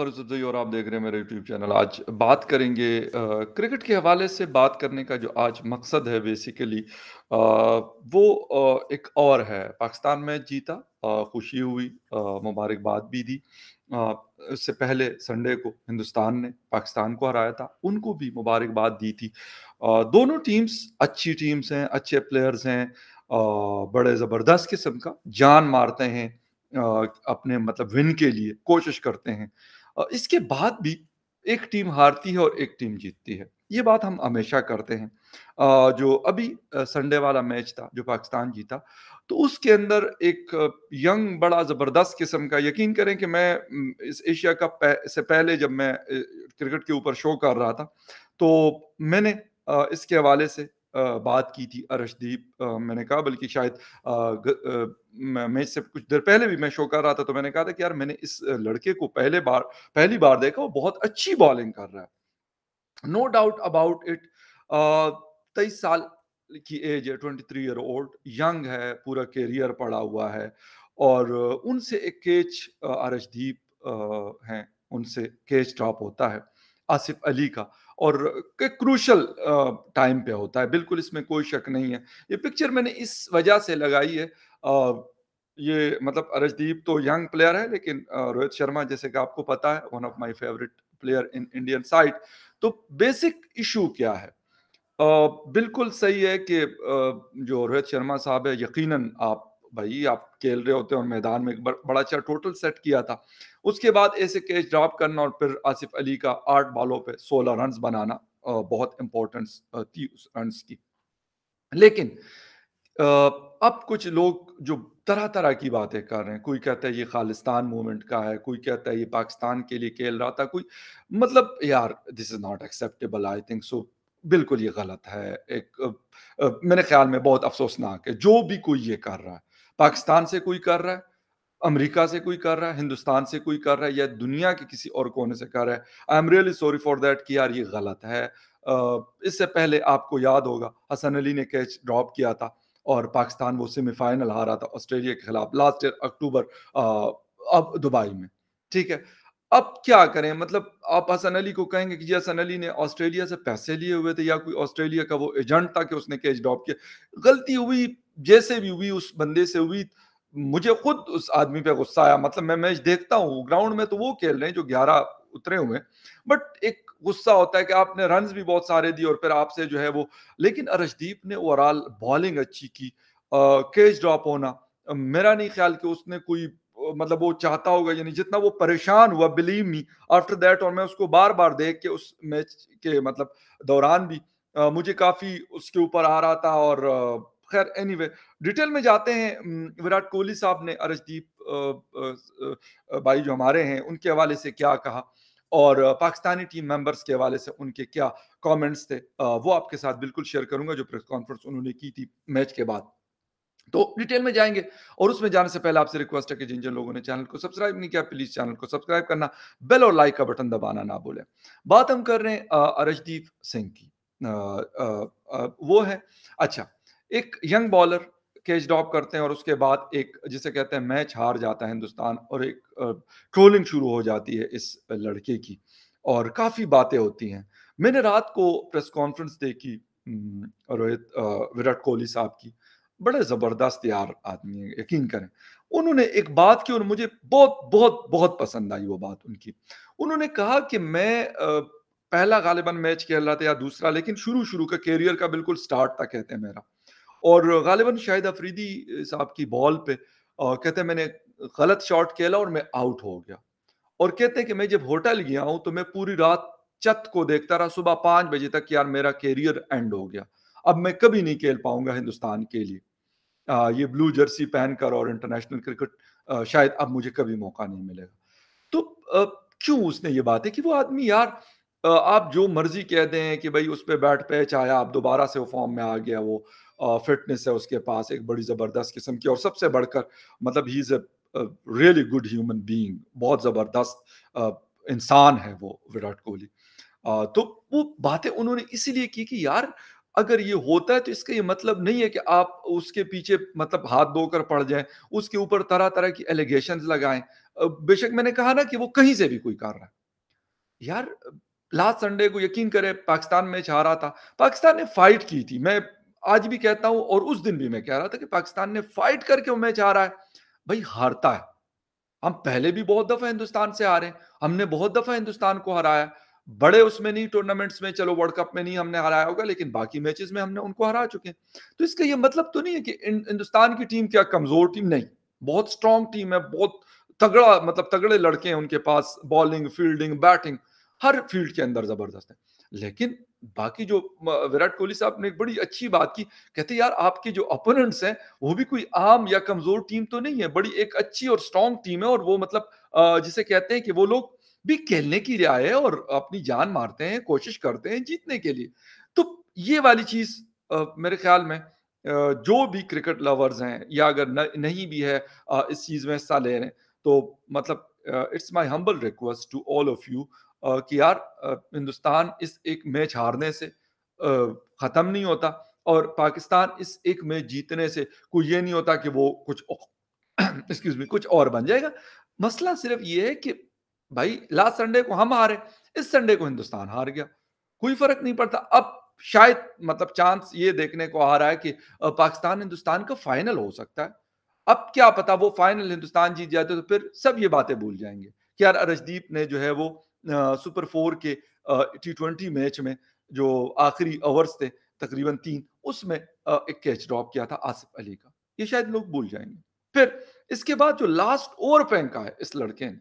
और आप देख रहे हैं मेरा यूट्यूब चैनल आज बात करेंगे क्रिकेट के हवाले से बात करने का जो आज मकसद है बेसिकली वो एक और है पाकिस्तान में जीता खुशी हुई मुबारकबाद भी दी उससे पहले संडे को हिंदुस्तान ने पाकिस्तान को हराया था उनको भी मुबारकबाद दी थी दोनों टीम्स अच्छी टीम्स हैं अच्छे प्लेयर्स हैं बड़े ज़बरदस्त किस्म का जान मारते हैं अपने मतलब विन के लिए कोशिश करते हैं इसके बाद भी एक टीम हारती है और एक टीम जीतती है ये बात हम हमेशा करते हैं जो अभी संडे वाला मैच था जो पाकिस्तान जीता तो उसके अंदर एक यंग बड़ा ज़बरदस्त किस्म का यकीन करें कि मैं इस एशिया कप से पहले जब मैं क्रिकेट के ऊपर शो कर रहा था तो मैंने इसके हवाले से बात की थी अरशदीप मैंने कहा बल्कि शायद मैं इससे कुछ देर पहले भी मैं शो कर रहा था तो मैंने कहा था कि यार मैंने इस लड़के को पहले बार पहली बार देखा वो बहुत अच्छी बॉलिंग कर रहा है नो डाउट अबाउट इट तेईस साल की एज है twenty three year old young है पूरा कैरियर पड़ा हुआ है और उनसे एक कैच अरशदीप हैं उनसे कैच ड्रॉप होता है आसिफ अली का और क्रूशल टाइम पे होता है बिल्कुल इसमें कोई शक नहीं है ये पिक्चर मैंने इस वजह से लगाई है ये मतलब अरजदीप तो यंग प्लेयर है लेकिन रोहित शर्मा जैसे कि आपको पता है one of my favourite player in Indian side तो बेसिक इशू क्या है बिल्कुल सही है कि जो रोहित शर्मा साहब है यकीनन आप भाई आप खेल रहे होते हैं और मैदान में बड़ा अच्छा टोटल सेट किया था उसके बाद ऐसे कैच ड्रॉप करना और फिर आसिफ अली का आठ बॉलों पे सोलह रन बनाना बहुत इम्पोर्टेंस थी उस रन की लेकिन अब कुछ लोग जो तरह तरह की बातें कर रहे हैं कोई कहता है ये खालिस्तान मूवमेंट का है कोई कहता है ये पाकिस्तान के लिए खेल रहा था कोई मतलब यार this is not acceptable I think so बिल्कुल ये गलत है एक मेरे ख्याल में बहुत अफसोसनाक है जो भी कोई ये कर रहा है पाकिस्तान से कोई कर रहा है अमेरिका से कोई कर रहा है हिंदुस्तान से कोई कर रहा है या दुनिया के किसी और कोने से कर रहा है I am really sorry for that कि यार ये गलत है इससे पहले आपको याद होगा हसन अली ने कैच ड्रॉप किया था और पाकिस्तान वो सेमीफाइनल हारा था ऑस्ट्रेलिया के खिलाफ लास्ट ईयर अक्टूबर अब दुबई में ठीक है अब क्या करें मतलब आप हसन अली को कहेंगे कि जी हसन अली ने ऑस्ट्रेलिया से पैसे लिए हुए थे या कोई ऑस्ट्रेलिया का वो एजेंट था कि उसने कैच ड्रॉप किया गलती हुई जैसे भी हुई उस बंदे से हुई मुझे खुद उस आदमी पे गुस्सा आया मतलब मैं मैच देखता हूँ ग्राउंड में तो वो खेल रहे हैं जो ग्यारह उतरे हुए बट एक गुस्सा होता है कि आपने रन भी बहुत सारे दिए और फिर आपसे जो है वो लेकिन अरशदीप ने ओवरऑल बॉलिंग अच्छी की कैच ड्रॉप होना मेरा नहीं ख्याल कि उसने कोई मतलब वो चाहता होगा यानी जितना वो परेशान हुआ बिलीव मी आफ्टर दैट और मैं उसको बार बार देख के उस मैच के मतलब दौरान भी आ, मुझे काफ़ी उसके ऊपर आ रहा था और खैर एनीवे डिटेल में जाते हैं विराट कोहली साहब ने अरजदीप भाई जो हमारे हैं उनके हवाले से क्या कहा और पाकिस्तानी टीम मेंबर्स के हवाले से उनके क्या कमेंट्स थे वो आपके साथ बिल्कुल शेयर करूंगा जो प्रेस कॉन्फ्रेंस उन्होंने की थी मैच के बाद तो डिटेल में जाएंगे और उसमें जाने से पहले आपसे रिक्वेस्ट है कि जिन जिन लोगों ने चैनल को सब्सक्राइब नहीं किया प्लीज चैनल को सब्सक्राइब करना बेल और लाइक का बटन दबाना ना भूलें बात हम कर रहे हैं अरजदीप सिंह की आ, आ, आ, वो है अच्छा एक यंग बॉलर कैच ड्रॉप करते हैं और उसके बाद एक जिसे कहते हैं मैच हार जाता है हिंदुस्तान और एक ट्रोलिंग शुरू हो जाती है इस लड़के की और काफ़ी बातें होती हैं मैंने रात को प्रेस कॉन्फ्रेंस देखी रोहित विराट कोहली साहब की बड़े ज़बरदस्त यार आदमी है यकीन करें उन्होंने एक बात की और मुझे बहुत बहुत बहुत पसंद आई वो बात उनकी उन्होंने कहा कि मैं पहला गालिबा मैच खेल रहा था या दूसरा लेकिन शुरू शुरू का कैरियर का बिल्कुल स्टार्ट था कहते हैं मेरा और गालिबा शाहिद अफरीदी साहब की बॉल पे और कहते हैं मैंने गलत शॉट खेला और मैं आउट हो गया और कहते हैं कि मैं जब होटल गया हूं तो मैं पूरी रात चत को देखता रहा सुबह पांच बजे तक यार मेरा कैरियर एंड हो गया अब मैं कभी नहीं खेल पाऊंगा हिंदुस्तान के लिए आ, ये ब्लू जर्सी पहनकर और इंटरनेशनल क्रिकेट शायद अब मुझे कभी मौका नहीं मिलेगा तो क्यों उसने ये बात है कि वो आदमी यार आप जो मर्जी कह दें कि भाई उस पर बैट पैच आया आप दोबारा से वो फॉर्म में आ गया वो फिटनेस है उसके पास एक बड़ी ज़बरदस्त किस्म की और सबसे बढ़कर मतलब he is a really good human being बहुत ज़बरदस्त इंसान है वो विराट कोहली तो वो बातें उन्होंने इसीलिए की कि यार अगर ये होता है तो इसका ये मतलब नहीं है कि आप उसके पीछे मतलब हाथ धोकर पड़ जाएं उसके ऊपर तरह तरह की एलिगेशन लगाएं बेशक मैंने कहा ना कि वो कहीं से भी कोई कर रहा है यार लास्ट संडे को यकीन करें पाकिस्तान मैच हारा था पाकिस्तान ने फाइट की थी मैं आज भी कहता हूं और उस दिन भी मैं कह रहा था कि पाकिस्तान ने फाइट करके वो मैच हारा है भाई हारता है हम पहले भी बहुत दफा हिंदुस्तान से हारे हमने बहुत दफा हिंदुस्तान को हराया बड़े उसमें नहीं टूर्नामेंट्स में चलो वर्ल्ड कप में नहीं हमने हराया होगा लेकिन बाकी मैचेस में हमने उनको हरा चुके हैं तो इसका ये मतलब तो नहीं है कि हिंदुस्तान की टीम क्या कमजोर टीम नहीं बहुत स्ट्रांग टीम है बहुत तगड़ा मतलब तगड़े लड़के हैं उनके पास बॉलिंग फील्डिंग बैटिंग हर फील्ड के अंदर जबरदस्त है लेकिन बाकी जो विराट कोहली साहब ने एक बड़ी अच्छी बात की कहते यार आपके जो अपोनेंट्स हैं वो भी कोई आम या कमजोर टीम तो नहीं है बड़ी एक अच्छी और स्ट्रांग टीम है और वो मतलब जिसे कहते हैं कि वो लोग भी खेलने की राय है और अपनी जान मारते हैं कोशिश करते हैं जीतने के लिए तो ये वाली चीज मेरे ख्याल में जो भी क्रिकेट लवर्स हैं या अगर नहीं भी है इस चीज में हिस्सा ले रहे हैं तो मतलब it's my humble request to all of you कि यार हिंदुस्तान इस एक मैच हारने से ख़त्म नहीं होता और पाकिस्तान इस एक मैच जीतने से कोई ये नहीं होता कि वो कुछ एक्सक्यूज मी कुछ और बन जाएगा मसला सिर्फ ये है कि भाई लास्ट संडे को हम हारे इस संडे को हिंदुस्तान हार गया कोई फर्क नहीं पड़ता अब शायद मतलब चांस ये देखने को आ रहा है कि पाकिस्तान हिंदुस्तान का फाइनल हो सकता है अब क्या पता वो फाइनल हिंदुस्तान जीत जाते तो फिर सब ये बातें भूल जाएंगे कि यार अरजदीप ने जो है वो सुपर फोर के टी ट्वेंटी मैच में जो आखिरी ओवर्स थे तकरीबन तीन उसमें एक कैच ड्रॉप किया था आसिफ अली का ये शायद लोग भूल जाएंगे फिर इसके बाद जो लास्ट ओवर फेंका है इस लड़के ने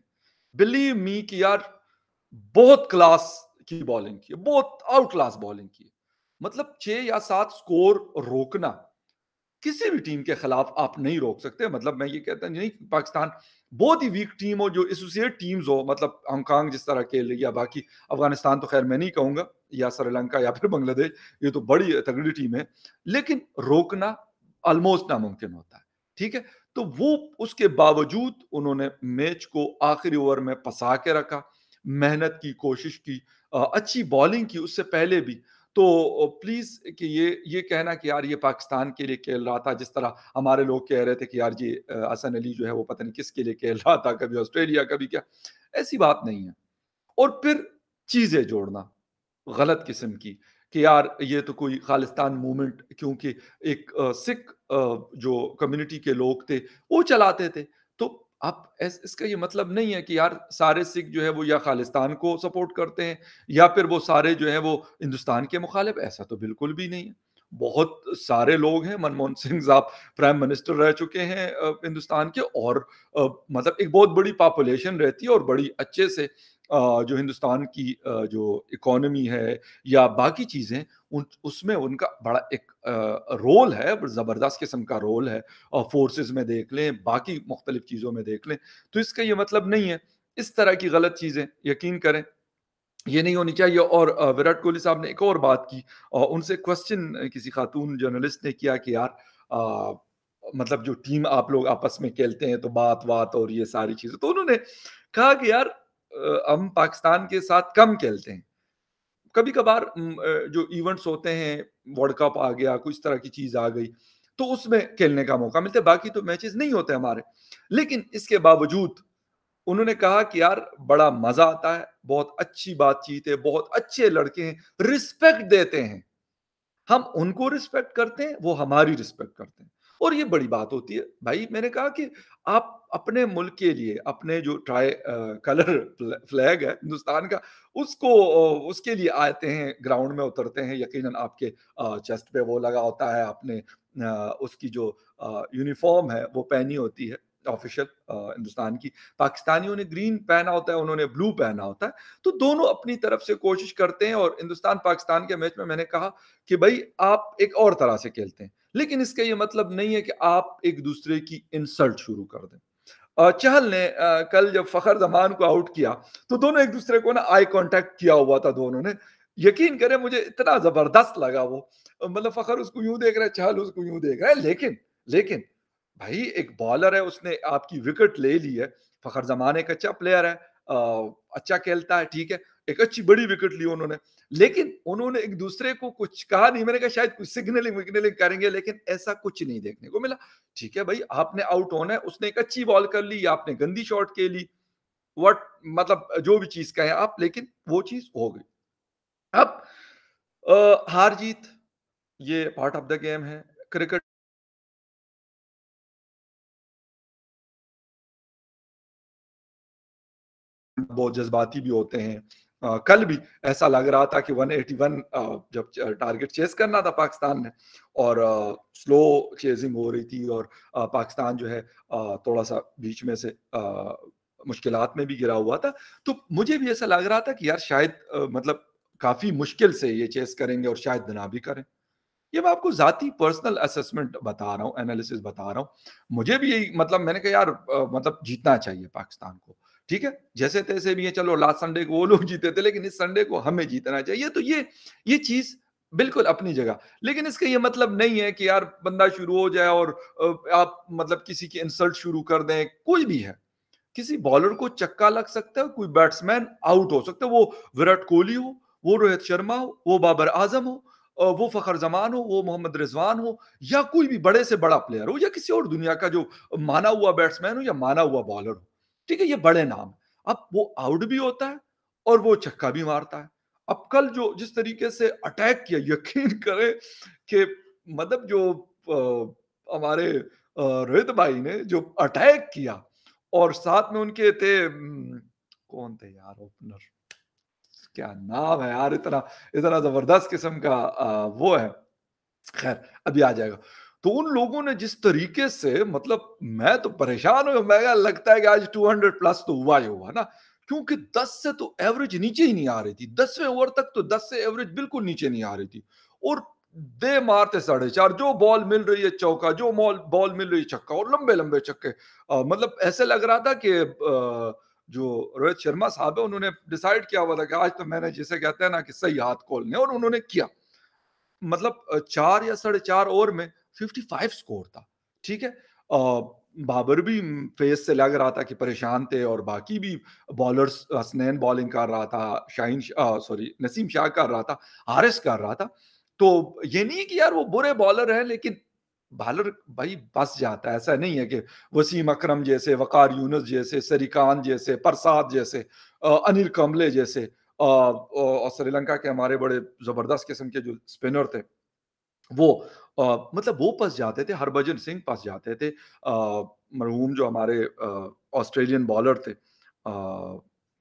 बिलीव मी कि यार बहुत क्लास की बॉलिंग की बहुत आउट क्लास बॉलिंग की मतलब छह या सात स्कोर रोकना किसी भी टीम के खिलाफ आप नहीं रोक सकते मतलब मैं ये कहता नहीं पाकिस्तान बहुत ही वीक टीम हो जो एसोसिएट टीम्स हो मतलब हांगकांग जिस तरह खेल रही है बाकी अफगानिस्तान तो खैर मैं नहीं कहूँगा या श्रीलंका या फिर बांग्लादेश ये तो बड़ी तगड़ी टीम है लेकिन रोकना ऑलमोस्ट नामुमकिन होता है ठीक है तो वो उसके बावजूद उन्होंने मैच को आखिरी ओवर में फंसा के रखा मेहनत की कोशिश की अच्छी बॉलिंग की उससे पहले भी तो प्लीज कि ये ये कहना कि यार ये पाकिस्तान के लिए खेल रहा था जिस तरह हमारे लोग कह रहे थे कि यार जी हसन अली जो है वो पता नहीं किसके लिए खेल रहा था कभी ऑस्ट्रेलिया कभी क्या ऐसी बात नहीं है और फिर चीजें जोड़ना गलत किस्म की कि यार ये तो कोई खालिस्तान मूवमेंट क्योंकि एक सिख जो कम्युनिटी के लोग थे वो चलाते थे आप इसका ये मतलब नहीं है कि यार सारे सिख जो है वो या खालिस्तान को सपोर्ट करते हैं या फिर वो सारे जो है वो हिंदुस्तान के मुखालिफ ऐसा तो बिल्कुल भी नहीं है बहुत सारे लोग हैं मनमोहन सिंह साहब प्राइम मिनिस्टर रह चुके हैं हिंदुस्तान के और मतलब एक बहुत बड़ी पॉपुलेशन रहती है और बड़ी अच्छे से जो हिंदुस्तान की जो इकोनमी है या बाकी चीज़ें उन उसमें उनका बड़ा एक रोल है ज़बरदस्त किस्म का रोल है और फोर्सेस में देख लें बाकी मुख्तलिफ चीज़ों में देख लें तो इसका ये मतलब नहीं है इस तरह की गलत चीज़ें यकीन करें ये नहीं होनी चाहिए और विराट कोहली साहब ने एक और बात की और उनसे क्वेश्चन किसी खातून जर्नलिस्ट ने किया कि यार आ, मतलब जो टीम आप लोग आपस में खेलते हैं तो बात बात और ये सारी चीज़ें तो उन्होंने कहा कि यार हम पाकिस्तान के साथ कम खेलते हैं कभी कभार जो इवेंट्स होते हैं वर्ल्ड कप आ गया कुछ तरह की चीज आ गई तो उसमें खेलने का मौका मिलता है बाकी तो मैचेस नहीं होते हमारे लेकिन इसके बावजूद उन्होंने कहा कि यार बड़ा मजा आता है बहुत अच्छी बातचीत है बहुत अच्छे लड़के हैं रिस्पेक्ट देते हैं हम उनको रिस्पेक्ट करते हैं वो हमारी रिस्पेक्ट करते हैं और ये बड़ी बात होती है भाई मैंने कहा कि आप अपने मुल्क के लिए अपने जो ट्राई कलर फ्लैग है हिंदुस्तान का उसको उसके लिए आते हैं ग्राउंड में उतरते हैं यकीनन आपके चेस्ट पे वो लगा होता है आपने उसकी जो यूनिफॉर्म है वो पहनी होती है ऑफिशियल हिंदुस्तान की पाकिस्तानियों ने ग्रीन पहना होता है उन्होंने ब्लू पहना होता है तो दोनों अपनी तरफ से कोशिश करते हैं और हिंदुस्तान पाकिस्तान के मैच में मैंने कहा कि भाई आप एक और तरह से खेलते हैं लेकिन इसका यह मतलब नहीं है कि आप एक दूसरे की इंसल्ट शुरू कर दें चहल ने कल जब फखर जमान को आउट किया तो दोनों एक दूसरे को ना आई कांटेक्ट किया हुआ था दोनों ने यकीन करें मुझे इतना जबरदस्त लगा वो मतलब फखर उसको यूं देख रहा है चहल उसको यूं देख रहा है लेकिन लेकिन भाई एक बॉलर है उसने आपकी विकेट ले ली है फखर जमान एक अच्छा प्लेयर है अच्छा खेलता है ठीक है एक अच्छी बड़ी विकेट ली उन्होंने लेकिन उन्होंने एक दूसरे को कुछ कहा नहीं मैंने कहा शायद कुछ सिग्नलिंग विग्नलिंग करेंगे लेकिन ऐसा कुछ नहीं देखने को मिला ठीक है भाई आपने आउट होना है उसने एक अच्छी बॉल कर ली या आपने गंदी शॉट के ली वट मतलब जो भी चीज कहें आप लेकिन वो चीज हो गई अब आ, हार जीत ये पार्ट ऑफ द गेम है क्रिकेट बहुत जज्बाती भी होते हैं कल भी ऐसा लग रहा था कि 181 जब टारगेट चेस करना था पाकिस्तान ने और स्लो चेजिंग हो रही थी और पाकिस्तान जो है थोड़ा सा बीच में से मुश्किल में भी गिरा हुआ था तो मुझे भी ऐसा लग रहा था कि यार शायद मतलब काफी मुश्किल से ये चेस करेंगे और शायद ना भी करें ये मैं आपको जाती पर्सनल असेसमेंट बता रहा हूँ एनालिसिस बता रहा हूँ मुझे भी यही मतलब मैंने कहा यार मतलब जीतना चाहिए पाकिस्तान को ठीक है जैसे तैसे भी है चलो लास्ट संडे को वो लोग जीते थे लेकिन इस संडे को हमें जीतना चाहिए तो ये ये चीज बिल्कुल अपनी जगह लेकिन इसका ये मतलब नहीं है कि यार बंदा शुरू हो जाए और आप मतलब किसी की इंसल्ट शुरू कर दें कोई भी है किसी बॉलर को चक्का लग सकता है कोई बैट्समैन आउट हो सकता है वो विराट कोहली हो वो रोहित शर्मा हो वो बाबर आजम हो वो फखर जमान हो वो मोहम्मद रिजवान हो या कोई भी बड़े से बड़ा प्लेयर हो या किसी और दुनिया का जो माना हुआ बैट्समैन हो या माना हुआ बॉलर हो ठीक है ये बड़े नाम अब वो आउट भी होता है और वो छक्का भी मारता है अब कल जो जिस तरीके से अटैक किया यकीन करें कि मतलब जो हमारे रोहित भाई ने जो अटैक किया और साथ में उनके थे हम्म, कौन थे यार ओपनर क्या नाम है यार इतना इतना जबरदस्त किस्म का आ, वो है खैर अभी आ जाएगा तो उन लोगों ने जिस तरीके से मतलब मैं तो परेशान हूं मैं लगता है कि आज 200 प्लस तो हुआ ही हुआ ना क्योंकि 10 से तो एवरेज नीचे ही नहीं आ रही थी दसवें ओवर तक तो 10 से एवरेज बिल्कुल नीचे नहीं आ रही थी और दे मारते साढ़े चार जो बॉल मिल रही है चौका जो बॉल बॉल मिल रही है छक्का और लंबे लंबे छक्के मतलब ऐसे लग रहा था कि आ, जो रोहित शर्मा साहब है उन्होंने डिसाइड किया हुआ था कि आज तो मैंने जिसे कहते हैं ना कि सही हाथ खोलने और उन्होंने किया मतलब चार या साढ़े चार ओवर में 55 स्कोर था ठीक है बाबर भी फेस से लग रहा था कि परेशान थे और बाकी भी बॉलर्स हसनैन बॉलिंग कर रहा था शाहीन सॉरी नसीम शाह कर रहा था आरिस कर रहा था तो ये नहीं कि यार वो बुरे बॉलर हैं लेकिन बॉलर भाई बस जाता है ऐसा नहीं है कि वसीम अकरम जैसे वकार यूनस जैसे सरिकान जैसे प्रसाद जैसे अनिल कमले जैसे और श्रीलंका के हमारे बड़े जबरदस्त किस्म के जो स्पिनर थे वो आ, मतलब वो पास जाते थे हरभजन सिंह पास जाते थे मरहूम जो हमारे ऑस्ट्रेलियन बॉलर थे आ,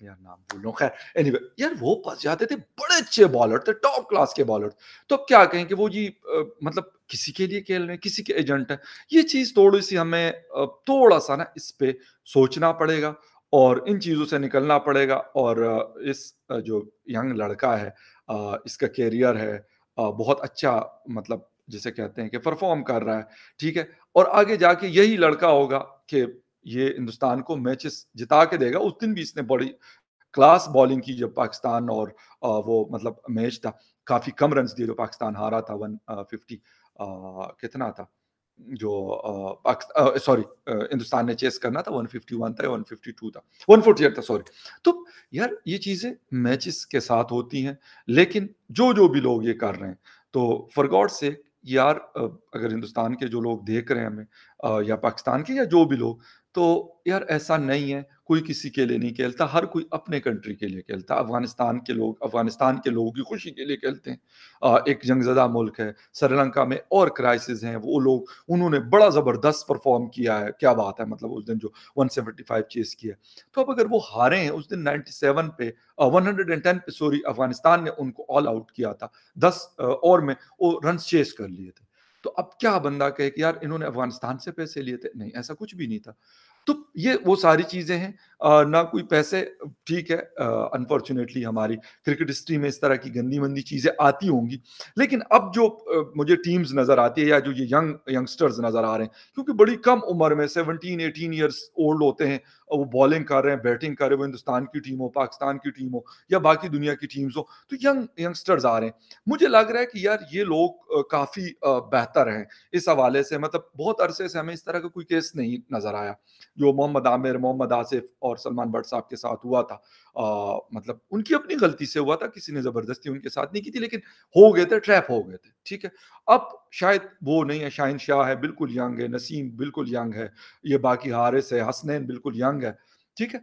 यार नाम भूल खैर एनीवे यार वो पास जाते थे बड़े अच्छे बॉलर थे टॉप क्लास के बॉलर तो अब क्या कहें कि वो जी आ, मतलब किसी के लिए खेल रहे हैं किसी के एजेंट है ये चीज़ थोड़ी सी हमें थोड़ा सा ना इस पर सोचना पड़ेगा और इन चीज़ों से निकलना पड़ेगा और इस जो यंग लड़का है इसका कैरियर है बहुत अच्छा मतलब जिसे कहते हैं कि परफॉर्म कर रहा है ठीक है और आगे जाके यही लड़का होगा कि ये हिंदुस्तान को मैचेस जिता के देगा उस दिन भी इसने बड़ी क्लास बॉलिंग की जब पाकिस्तान और वो मतलब मैच था काफ़ी कम रन दिए जो पाकिस्तान हारा था वन फिफ्टी कितना था जो सॉरी हिंदुस्तान ने चेस करना था 151 था 152 था 148 था सॉरी तो यार ये चीज़ें मैचेस के साथ होती हैं लेकिन जो जो भी लोग ये कर रहे हैं तो फॉर गॉड से यार अगर हिंदुस्तान के जो लोग देख रहे हैं हमें या पाकिस्तान के या जो भी लोग तो यार ऐसा नहीं है कोई किसी के लिए नहीं खेलता हर कोई अपने कंट्री के लिए खेलता अफगानिस्तान के लोग अफगानिस्तान के लोगों की खुशी के लिए खेलते हैं आ, एक जंगजदा मुल्क है श्रीलंका में और क्राइसिस हैं वो लोग उन्होंने बड़ा ज़बरदस्त परफॉर्म किया है क्या बात है मतलब उस दिन जो 175 चेस किया तो अब अगर वो हारे हैं उस दिन सेवन पे वन हंड्रेड एंड टेन पे सॉरी अफगानिस्तान ने उनको ऑल आउट किया था दस आ, और में वो रन चेस कर लिए थे अब क्या बंदा कहे कि यार इन्होंने अफगानिस्तान से पैसे लिए थे नहीं ऐसा कुछ भी नहीं था तो ये वो सारी चीज़ें हैं ना कोई पैसे ठीक है अनफॉर्चुनेटली हमारी क्रिकेट हिस्ट्री में इस तरह की गंदी मंदी चीज़ें आती होंगी लेकिन अब जो आ, मुझे टीम्स नज़र आती है या जो ये यंग यंगस्टर्स नज़र आ रहे हैं क्योंकि बड़ी कम उम्र में सेवनटीन एटीन ईयर्स ओल्ड होते हैं वो बॉलिंग कर रहे हैं बैटिंग कर रहे हैं वो हिंदुस्तान की टीम हो पाकिस्तान की टीम हो या बाकी दुनिया की टीम्स हो तो यंग यंगस्टर्स आ रहे हैं मुझे लग रहा है कि यार ये लोग काफ़ी बेहतर हैं इस हवाले से मतलब बहुत अरसे से हमें इस तरह का कोई केस नहीं नज़र आया जो मोहम्मद आमिर मोहम्मद आसिफ और सलमान भट्ट साहब के साथ हुआ था आ, मतलब उनकी अपनी गलती से हुआ था किसी ने ज़बरदस्ती उनके साथ नहीं की थी लेकिन हो गए थे ट्रैप हो गए थे ठीक है अब शायद वो नहीं है शाहिन शाह है बिल्कुल यंग है नसीम बिल्कुल यंग है ये बाकी हारिस है हसनैन बिल्कुल यंग गया ठीक है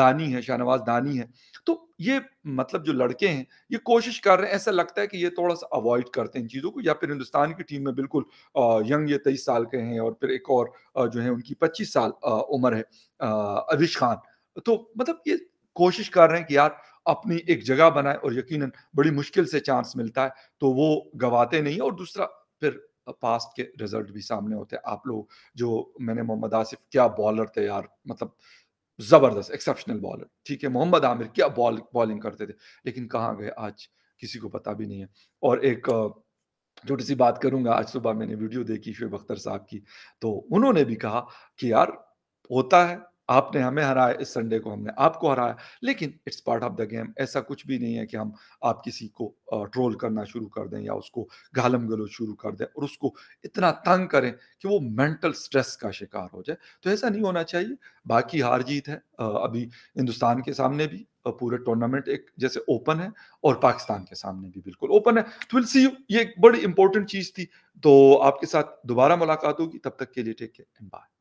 दानी है शाहनवाज दानी है तो ये मतलब जो लड़के हैं ये कोशिश कर रहे हैं ऐसा लगता है कि ये थोड़ा सा अवॉइड करते हैं इन चीज़ों को या फिर हिंदुस्तान की टीम में बिल्कुल यंग ये तेईस साल के हैं और फिर एक और जो है उनकी पच्चीस साल उम्र है अविश खान तो मतलब ये कोशिश कर रहे हैं कि यार अपनी एक जगह बनाए और यकीनन बड़ी मुश्किल से चांस मिलता है तो वो गवाते नहीं और दूसरा फिर पास्ट के रिजल्ट भी सामने होते हैं आप लोग जो मैंने मोहम्मद आसिफ क्या बॉलर थे यार मतलब ज़बरदस्त एक्सेप्शनल बॉलर ठीक है मोहम्मद आमिर क्या बॉल बॉलिंग करते थे लेकिन कहाँ गए आज किसी को पता भी नहीं है और एक छोटी सी बात करूंगा आज सुबह मैंने वीडियो देखी शुएब अख्तर साहब की तो उन्होंने भी कहा कि यार होता है आपने हमें हराया इस संडे को हमने आपको हराया लेकिन it's part of the game ऐसा कुछ भी नहीं है कि हम आप किसी को ट्रोल करना शुरू कर दें या उसको घालम गलो शुरू कर दें और उसको इतना तंग करें कि वो मेंटल स्ट्रेस का शिकार हो जाए तो ऐसा नहीं होना चाहिए बाकी हार जीत है अभी हिंदुस्तान के सामने भी पूरे टूर्नामेंट एक जैसे ओपन है और पाकिस्तान के सामने भी बिल्कुल ओपन है तो विल सी यू ये एक बड़ी इंपॉर्टेंट चीज थी तो आपके साथ दोबारा मुलाकात होगी तब तक के लिए टेक केयर बाय